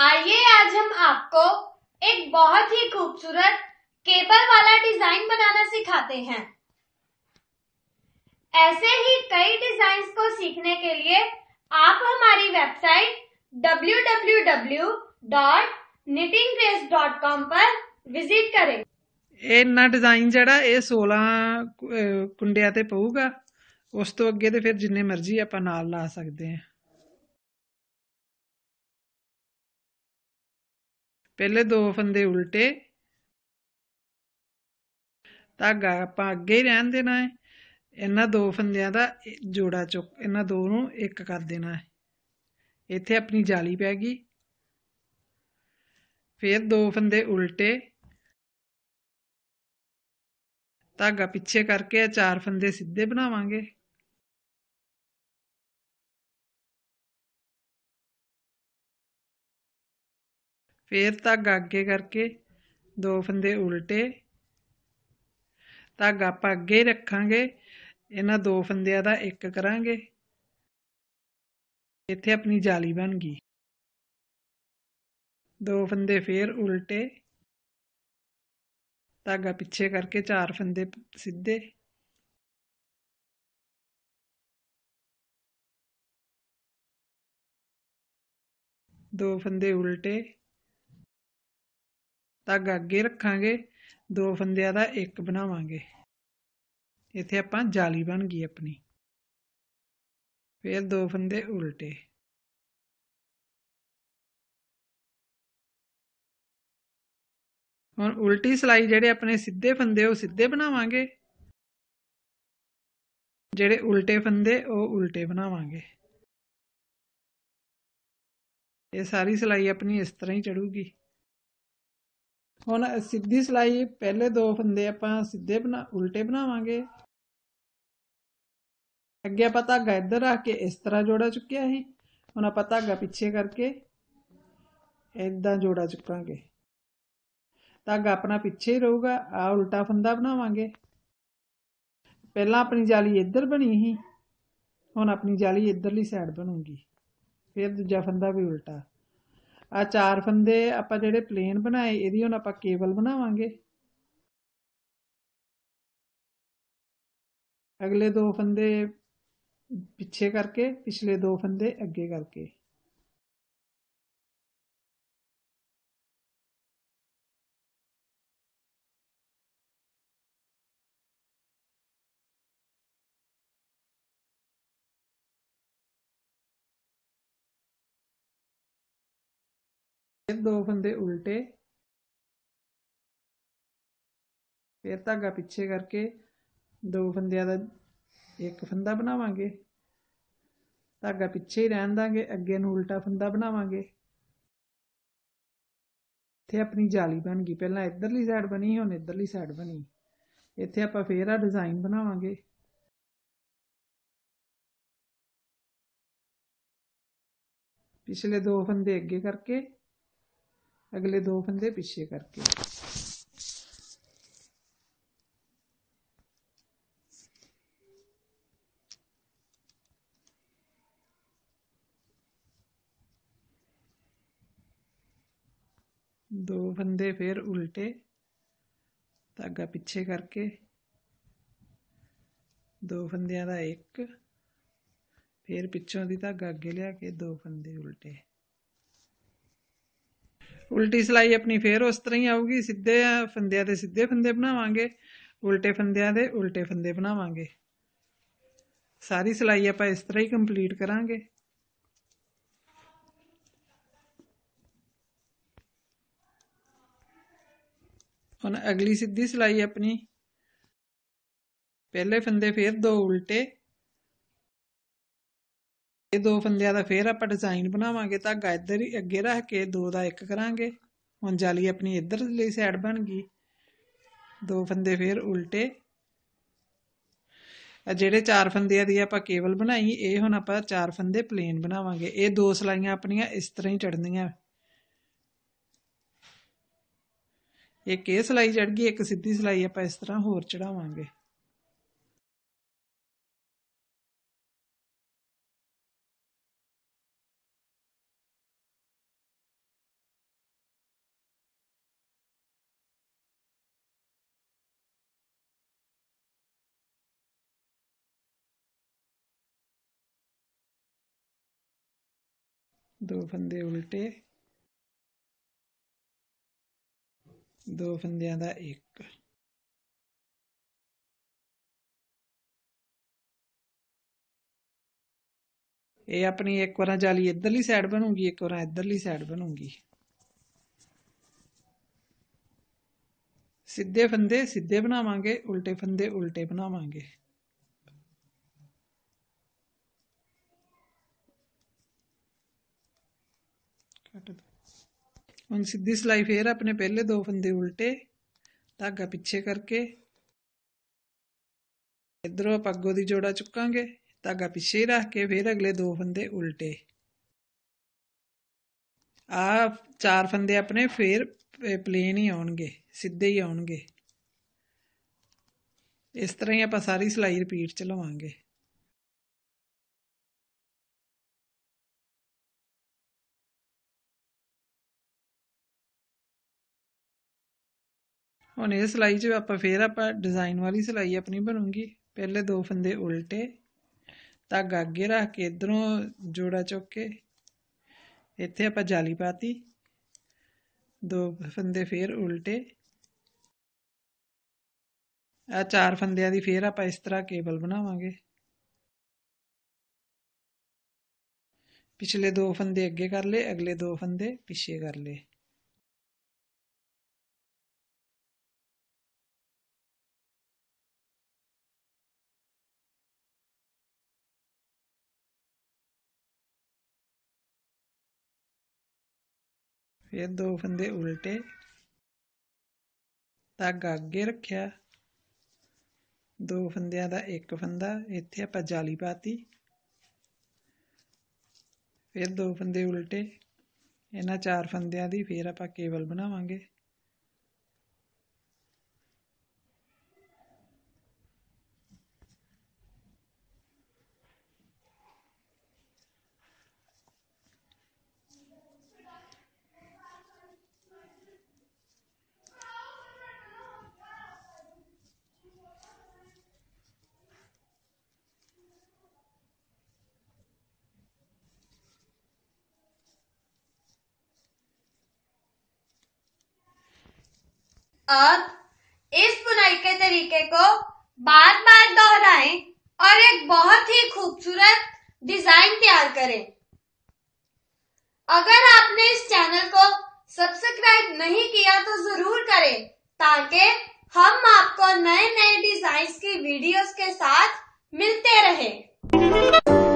आइए आज हम आपको एक बहुत ही खूबसूरत केबर वाला डिजाइन बनाना सिखाते हैं ऐसे ही कई डिजाइन को सीखने के लिए आप हमारी वेबसाइट www.knittinggrace.com पर विजिट करें ਇਹ ਇੰਨਾ ਡਿਜ਼ਾਈਨ ਜਿਹੜਾ ਇਹ 16 ਕੁੰਡਿਆਂ ਤੇ ਪਊਗਾ ਉਸ तो ਅੱਗੇ ਤੇ ਫਿਰ ਜਿੰਨੇ ਮਰਜ਼ੀ ਆਪਾਂ ਨਾਲ ਲਾ ਸਕਦੇ ਹਾਂ ਪਹਿਲੇ ਦੋ ਫੰਦੇ ਉਲਟੇ ਧਾਗਾ ਆਪਾਂ ਅੱਗੇ ਹੀ ਰਹਿਣ ਦੇਣਾ ਹੈ ਇਹਨਾਂ ਦੋ ਫੰਦਿਆਂ ਦਾ ਜੋੜਾ ਚੁੱਕ ਇਹਨਾਂ ਦੋ ਨੂੰ ਇੱਕ ਕਰ ਦੇਣਾ ਹੈ ਇੱਥੇ ਆਪਣੀ ਜਾਲੀ ਪੈ ਗਈ ਫਿਰ ਦੋ ਫੰਦੇ ਉਲਟੇ ਧਾਗਾ ਪਿੱਛੇ ਕਰਕੇ ਆ ਚਾਰ ਫੰਦੇ ਸਿੱਧੇ ਬਣਾਵਾਂਗੇ ਫੇਰ ਧਾਗਾ ਅੱਗੇ ਕਰਕੇ ਦੋ ਫੰਦੇ ਉਲਟੇ ਧਾਗਾ ਆਪਾਂ ਅੱਗੇ ਰੱਖਾਂਗੇ ਇਹਨਾਂ ਦੋ ਫੰਦਿਆਂ ਦਾ ਇੱਕ ਕਰਾਂਗੇ ਇੱਥੇ ਆਪਣੀ ਜਾਲੀ ਬਣ ਗਈ ਦੋ ਫੰਦੇ ਫੇਰ ਉਲਟੇ ਧਾਗਾ ਪਿੱਛੇ ਕਰਕੇ ਚਾਰ ਫੰਦੇ ਸਿੱਧੇ ਦੋ ਫੰਦੇ ਉਲਟੇ ਧਾਗਾ ਅੱਗੇ ਰੱਖਾਂਗੇ ਦੋ ਫੰਦਿਆਂ ਦਾ ਇੱਕ ਬਣਾਵਾਂਗੇ ਇੱਥੇ ਆਪਾਂ ਜਾਲੀ ਬਣ ਗਈ ਆਪਣੀ ਫਿਰ ਦੋ ਫੰਦੇ ਉਲਟੇ ਹੁਣ ਉਲਟੀ ਸਲਾਈ ਜਿਹੜੇ ਆਪਣੇ ਸਿੱਧੇ ਫੰਦੇ ਉਹ ਸਿੱਧੇ ਬਣਾਵਾਂਗੇ ਜਿਹੜੇ ਉਲਟੇ ਫੰਦੇ ਉਹ ਉਲਟੇ ਬਣਾਵਾਂਗੇ ਇਹ ਸਾਰੀ ਸਲਾਈ ਆਪਣੀ ਇਸ ਤਰ੍ਹਾਂ ਹੀ ਚੜੂਗੀ ਹੁਣ ਸਿੱਧੀ ਸਲਾਈ ਪਹਿਲੇ ਦੋ ਫੰਦੇ ਆਪਾਂ ਸਿੱਧੇ ਬਣਾ ਉਲਟੇ ਬਣਾਵਾਂਗੇ ਅੱਗੇ ਆਪਾਂ ਧਾਗਾ ਇੱਧਰ ਰੱਖ ਕੇ ਇਸ ਤਰ੍ਹਾਂ ਜੋੜਾ ਚੁੱਕਿਆ ਸੀ ਹੁਣ ਆਪਾਂ ਧਾਗਾ ਪਿੱਛੇ ਕਰਕੇ ਇਦਾਂ ਜੋੜਾ ਚੁੱਕਾਂਗੇ ਧਾਗਾ ਆਪਣਾ ਪਿੱਛੇ ਹੀ ਰਹੂਗਾ ਆ ਉਲਟਾ ਫੰਦਾ ਬਣਾਵਾਂਗੇ ਪਹਿਲਾਂ ਆਪਣੀ ਜਾਲੀ ਇੱਧਰ ਬਣੀ ਸੀ ਹੁਣ ਆਪਣੀ ਜਾਲੀ ਇੱਧਰਲੀ ਸਾਈਡ ਬਣੂਗੀ ਫਿਰ ਦੂਜਾ ਫੰਦਾ ਵੀ ਉਲਟਾ ਆ ਚਾਰ ਫੰਦੇ ਆਪਾਂ ਜਿਹੜੇ ਪਲੇਨ ਬਣਾਏ ਇਹਦੀ ਹੁਣ ਆਪਾਂ ਕੇਬਲ ਬਣਾਵਾਂਗੇ ਅਗਲੇ ਦੋ ਫੰਦੇ ਪਿੱਛੇ ਕਰਕੇ ਪਿਛਲੇ ਦੋ ਫੰਦੇ ਅੱਗੇ ਕਰਕੇ ਫਿਰ ਦੋ ਫੰਦੇ ਉਲਟੇ ਫਿਰ ਧਾਗਾ ਪਿੱਛੇ ਕਰਕੇ ਦੋ ਫੰਦਿਆਂ ਦਾ ਇੱਕ ਫੰਦਾ ਬਣਾਵਾਂਗੇ ਧਾਗਾ ਪਿੱਛੇ ਹੀ ਰਹਿਣ ਦਾਂਗੇ ਅੱਗੇ ਨੂੰ ਉਲਟਾ ਫੰਦਾ ਬਣਾਵਾਂਗੇ ਇੱਥੇ ਆਪਣੀ ਜਾਲੀ ਬਣ ਗਈ ਪਹਿਲਾਂ ਇਧਰਲੀ ਸਾਈਡ ਬਣੀ ਹੁਣ ਇਧਰਲੀ ਸਾਈਡ ਬਣੀ ਇੱਥੇ ਆਪਾਂ ਫੇਰ ਆ ਡਿਜ਼ਾਈਨ ਬਣਾਵਾਂਗੇ ਪਿਛਲੇ ਦੋ ਫੰਦੇ ਅੱਗੇ ਕਰਕੇ अगले दो फंदे पीछे करके दो फंदे फिर उल्टे धागा पीछे करके दो फंदिया का एक फिर पिछों की धागा अगे लिया के दो फंदे उल्टे ਉਲਟੀ ਸਲਾਈ ਆਪਣੀ ਫੇਰ ਉਸ ਤਰ੍ਹਾਂ ਹੀ ਆਊਗੀ ਸਿੱਧੇ ਫੰਦਿਆਂ ਦੇ ਸਿੱਧੇ ਫੰਦੇ ਬਣਾਵਾਂਗੇ ਉਲਟੇ ਫੰਦਿਆਂ ਦੇ ਉਲਟੇ ਫੰਦੇ ਬਣਾਵਾਂਗੇ ਸਾਰੀ ਸਲਾਈ ਆਪਾਂ ਇਸ ਤਰ੍ਹਾਂ ਹੀ ਕੰਪਲੀਟ ਕਰਾਂਗੇ ਹੁਣ ਅਗਲੀ ਸਿੱਧੀ ਸਲਾਈ ਆਪਣੀ ਪਹਿਲੇ ਫੰਦੇ ਫੇਰ ਦੋ ਉਲਟੇ ਇਹ ਦੋ ਫੰਦਿਆਂ ਦਾ ਫੇਰ ਆਪਾਂ ਡਿਜ਼ਾਈਨ ਬਣਾਵਾਂਗੇ ਤਾਂ ਇੱਧਰ ਹੀ ਅੱਗੇ ਰੱਖ ਕੇ ਦੋ ਦਾ ਇੱਕ ਕਰਾਂਗੇ ਹੁਣ ਜਾਲੀ ਆਪਣੀ ਇੱਧਰ ਲਈ ਸਾਈਡ ਬਣ ਗਈ ਦੋ ਫੰਦੇ ਫੇਰ ਉਲਟੇ ਜਿਹੜੇ ਚਾਰ ਫੰਦਿਆਂ ਦੀ ਆਪਾਂ ਕੇਵਲ ਬਣਾਈ ਇਹ ਹੁਣ ਆਪਾਂ ਚਾਰ ਫੰਦੇ ਪਲੇਨ ਬਣਾਵਾਂਗੇ ਇਹ ਦੋ ਸਲਾਈਆਂ ਆਪਣੀਆਂ ਇਸ ਤਰ੍ਹਾਂ ਹੀ ਚੜਨੀਆਂ ਇੱਕ ਇਹ ਸਲਾਈ ਚੜ ਗਈ ਇੱਕ ਸਿੱਧੀ ਸਲਾਈ ਆਪਾਂ ਇਸ ਤਰ੍ਹਾਂ ਹੋਰ ਚੜਾਵਾਂਗੇ दो फंदे उल्टे दो फंदिया का एक ये अपनी एक बार जाली इधरली सैड बनूगी एक बार इधरली सैड बनूगी सीधे फंदे सीधे बनावे उल्टे फंदे उल्टे बनावे ਕੱਟ ਦੋ ਹੁਣ ਸਿੱਧੀ ਸਲਾਈ ਫੇਰ ਆਪਣੇ ਪਹਿਲੇ ਦੋ ਫੰਦੇ ਉਲਟੇ ਧਾਗਾ ਪਿੱਛੇ ਕਰਕੇ ਇਧਰੋਂ ਪੱਗੋ ਦੀ ਜੋੜਾ ਚੁੱਕਾਂਗੇ ਧਾਗਾ ਪਿੱਛੇ ਰੱਖ ਕੇ ਫੇਰ ਅਗਲੇ ਦੋ ਫੰਦੇ ਉਲਟੇ ਆ ਚਾਰ ਫੰਦੇ ਆਪਣੇ ਫੇਰ ਪਲੇਨ ਹੀ ਆਉਣਗੇ ਸਿੱਧੇ ਹੀ ਆਉਣਗੇ ਇਸ ਤਰ੍ਹਾਂ ਹੀ ਆਪਾਂ ਸਾਰੀ ਸਲਾਈ ਰਿਪੀਟ ਚ ਲਵਾਂਗੇ ਹੁਣ ਇਹ ਸਲਾਈ 'ਚ ਆਪਾਂ ਫੇਰ ਆਪਾਂ ਡਿਜ਼ਾਈਨ ਵਾਲੀ ਸਲਾਈ ਆਪਣੀ ਬਣੂਗੀ ਪਹਿਲੇ ਦੋ ਫੰਦੇ ਉਲਟੇ ਧਾਗਾ ਅੱਗੇ ਰੱਖ ਕੇ ਇਧਰੋਂ ਜੋੜਾ ਚੁੱਕ ਕੇ ਇੱਥੇ ਆਪਾਂ ਜਾਲੀ ਪਾਤੀ ਦੋ ਫੰਦੇ ਫੇਰ ਉਲਟੇ ਆ ਚਾਰ ਫੰਦਿਆਂ ਦੀ ਫੇਰ ਆਪਾਂ ਇਸ ਤਰ੍ਹਾਂ ਕੇਬਲ ਬਣਾਵਾਂਗੇ ਪਿਛਲੇ ਦੋ ਫੰਦੇ ਅੱਗੇ ਕਰ ਲਏ ਅਗਲੇ ਦੋ ਫੰਦੇ ਪਿੱਛੇ ਕਰ ਲਏ ਫਿਰ ਦੋ ਫੰਦੇ ਉਲਟੇ ਧਾਗਾ ਅੱਗੇ ਰੱਖਿਆ ਦੋ ਫੰਦਿਆਂ ਦਾ ਇੱਕ ਫੰਦਾ ਇੱਥੇ ਆਪਾਂ ਜਾਲੀ ਪਾਤੀ ਫਿਰ ਦੋ ਫੰਦੇ ਉਲਟੇ ਇਹਨਾਂ ਚਾਰ ਫੰਦਿਆਂ ਦੀ ਫਿਰ ਆਪਾਂ ਕੇਬਲ ਬਣਾਵਾਂਗੇ अब इस बुनाई के तरीके को बार बार दोहराएं और एक बहुत ही खूबसूरत डिजाइन तैयार करें अगर आपने इस चैनल को सब्सक्राइब नहीं किया तो जरूर करें ताकि हम आपको नए नए डिजाइन की वीडियोस के साथ मिलते रहे